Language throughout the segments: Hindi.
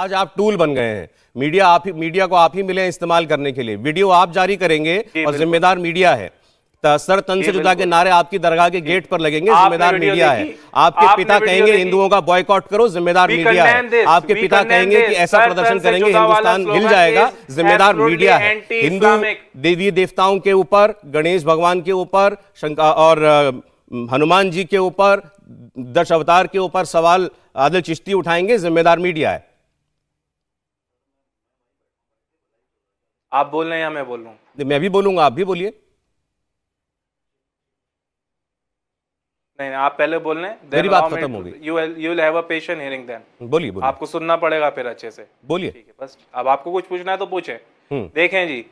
आज आप टूल बन गए हैं मीडिया आप ही मीडिया को आप ही मिले इस्तेमाल करने के लिए वीडियो आप जारी करेंगे और जिम्मेदार मीडिया है सर तन से जुदा के नारे आपकी दरगाह के गेट पर लगेंगे जिम्मेदार मीडिया है आपके पिता कहेंगे हिंदुओं का बॉयकॉट करो जिम्मेदार मीडिया है आपके पिता कहेंगे कि ऐसा प्रदर्शन करेंगे हिंदुस्तान हिल जाएगा जिम्मेदार मीडिया है हिंदू देवी देवताओं के ऊपर गणेश भगवान के ऊपर और हनुमान जी के ऊपर दश अवतार के ऊपर सवाल आदिल चिश्ती उठाएंगे जिम्मेदार मीडिया है आप बोल रहे हैं या मैं बोल रहा हूँ मैं भी बोलूंगा आप भी बोलिए नहीं आप पहले बोल रहे हैं आपको सुनना पड़ेगा फिर अच्छे से बोलिए बस अब आपको कुछ पूछना है तो पूछे हम्म। देखें जी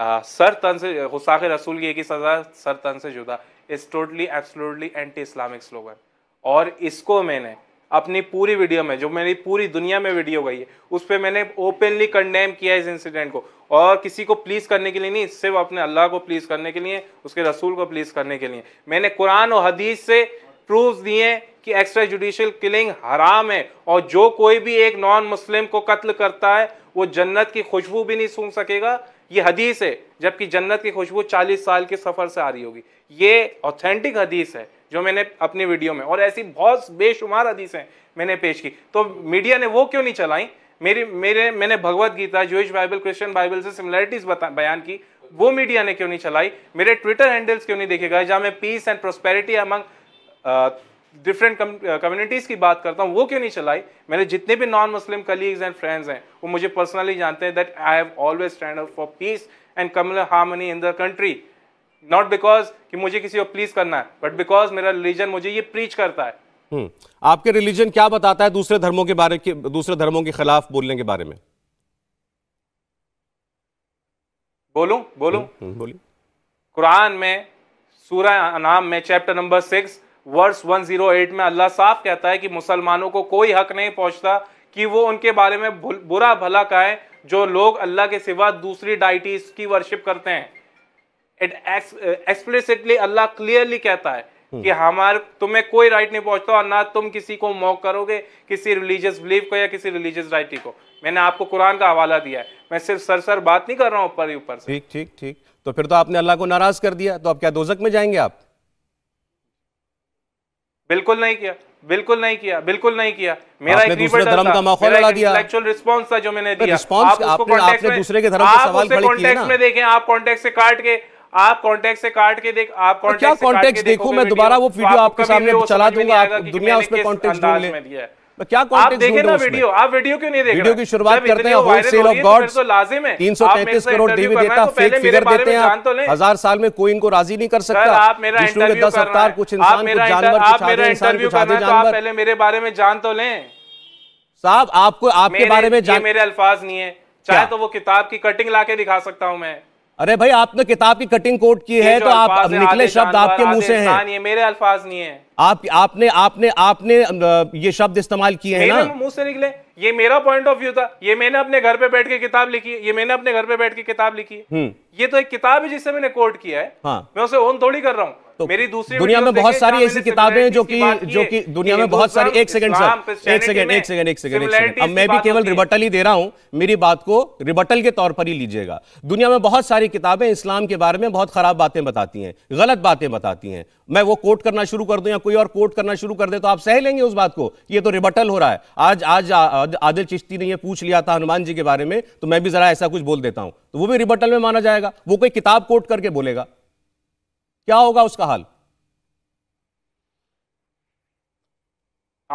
आ, सर तन से गुस्साख रसूल की एक ही सजा सर तन से जुदा is totally absolutely anti Islamic slogan और इसको मैंने अपनी पूरी वीडियो में जो मेरी पूरी दुनिया में वीडियो गई है उस पर मैंने ओपनली कंडेम किया इस इंसिडेंट को और किसी को प्लीज़ करने के लिए नहीं सिर्फ अपने अल्लाह को प्लीज़ करने के लिए उसके रसूल को प्लीज़ करने के लिए मैंने कुरान और हदीस से प्रूफ दिए कि एक्स्ट्रा जुडिशियल किलिंग हराम है और जो कोई भी एक नॉन मुस्लिम को कत्ल करता है वो जन्नत की खुशबू भी नहीं सूंघ सकेगा ये हदीस है जबकि जन्नत की खुशबू 40 साल के सफ़र से आ रही होगी ये ऑथेंटिक हदीस है जो मैंने अपनी वीडियो में और ऐसी बहुत बेशुमार हदीसें मैंने पेश की तो मीडिया ने वो क्यों नहीं चलाई मेरी मेरे मैंने Bhagavad Gita Jewish bible Christian bible से सिमिलरिटीज बयान की वो मीडिया ने क्यों नहीं चलाई मेरे ट्विटर हैंडल्स क्यों नहीं देखेगा जहाँ मैं peace and prosperity among different communities की बात करता हूँ वो क्यों नहीं चलाई मेरे जितने भी non Muslim colleagues and friends हैं वो मुझे पर्सनली जानते हैं that I have always stand up for peace and communal harmony in the country not because कि मुझे किसी को प्लीज करना है बट बिकॉज मेरा रिलीजन मुझे ये प्रीच करता है हम्म। आपके रिलीजन क्या बताता है दूसरे धर्मों के बारे के दूसरे धर्मों के खिलाफ बोलने के बारे में बोलूं बोलूं हम्म, हम्म, बोलिए कुरान में सूरह अनाम में चैप्टर नंबर सिक्स वर्स 108 में अल्लाह साफ कहता है कि मुसलमानों को कोई हक नहीं पहुंचता कि वो उनके बारे में बुरा भला कहें जो लोग अल्लाह के सिवा दूसरी डाइटीज की वर्शिप करते हैं इट एक्सप्लिसिटली अल्लाह क्लियरली कहता है hmm. कि हमारे तुम्हें कोई राइट नहीं पहुंचता और ना तुम किसी को मॉक करोगे किसी रिलीजियस बिलीफ को या किसी रिलीजियस राइटी को मैंने आपको कुरान का हवाला दिया है मैं सिर्फ सर सर बात नहीं कर रहा हूँ ऊपर ही ऊपर ठीक ठीक ठीक तो फिर तो आपने अल्लाह को नाराज कर दिया तो अब क्या दोजक में जाएंगे आप बिल्कुल नहीं किया बिल्कुल नहीं किया बिल्कुल नहीं किया मेरा एक दूसरे धर्म का माहौल लगा दिया एक्चुअल रिस्पांस था जो मैंने दिया आप उसको आपने, आपने दूसरे के धर्म के सवाल खड़े किए ना आप कॉन्टेक्स्ट में देखें आप कॉन्टेक्स्ट से काट के आप कॉन्टेक्ट से काट के देख आप तो क्या कॉन्टेक्ट देखो मैं दोबारा वो तो वीडियो आपके सामने चला दूंगा दुनिया उसमें कॉन्टेक्ट दिया है क्या आप देखे ना वीडियो आप वीडियो क्यों नहीं देख वीडियो की शुरुआत करते हैं होल सेल ऑफ गॉड तो लाजिम है तीन सौ तैतीस करोड़ देवी देता फेक फिगर देते हैं तो हजार साल में कोई इनको राजी नहीं कर सकता विष्णु के दस अवतार कुछ इंसान कुछ जानवर कुछ आधे इंसान कुछ आधे जानवर पहले मेरे बारे में जान तो लें साहब आपको आपके बारे में जान मेरे अल्फाज नहीं है चाहे तो वो किताब की कटिंग ला दिखा सकता हूँ मैं अरे भाई आपने किताब की कटिंग कोट की है तो आप निकले शब्द आपके मुंह से हैं ये मेरे अल्फाज नहीं है आप आपने आपने आपने ये शब्द इस्तेमाल किए हैं ना मुंह से निकले ये मेरा पॉइंट ऑफ व्यू था ये मैंने अपने घर पे बैठ के किताब लिखी है ये मैंने अपने घर पे बैठ के किताब लिखी है हम्म। ये तो एक किताब है जिससे मैंने कोट किया है हाँ। मैं उसे ओन थोड़ी कर रहा हूँ तो मेरी दूसरी दुनिया में बहुत सारी ऐसी किताबें हैं जो कि जो कि दुनिया में बहुत सारी एक सेकंड सर एक सेकंड एक सेकंड एक सेकंड एक सेकंड अब मैं भी केवल रिबटल ही दे रहा हूं मेरी बात को रिबटल के तौर पर ही लीजिएगा दुनिया में बहुत सारी किताबें इस्लाम के बारे में बहुत खराब बातें बताती हैं गलत बातें बताती हैं मैं वो कोट करना शुरू कर दूं या कोई और कोट करना शुरू कर दे तो आप सह लेंगे उस बात को ये तो रिबटल हो रहा है आज आज आदिल चिश्ती ने ये पूछ लिया था हनुमान जी के बारे में तो मैं भी जरा ऐसा कुछ बोल देता हूं तो वो भी रिबटल में माना जाएगा वो कोई किताब कोट करके बोलेगा क्या होगा उसका हाल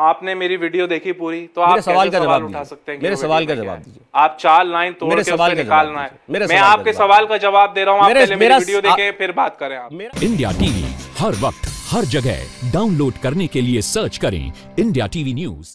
आपने मेरी वीडियो देखी पूरी तो आप सवाल का जवाब उठा सकते हैं मेरे सवाल का जवाब दीजिए आप चार लाइन तोड़ मेरे सवाल का निकालना है मेरे मैं आपके सवाल का जवाब दे रहा हूँ आप मेरी वीडियो देखें फिर बात करें आप इंडिया टीवी हर वक्त हर जगह डाउनलोड करने के लिए सर्च करें इंडिया टीवी न्यूज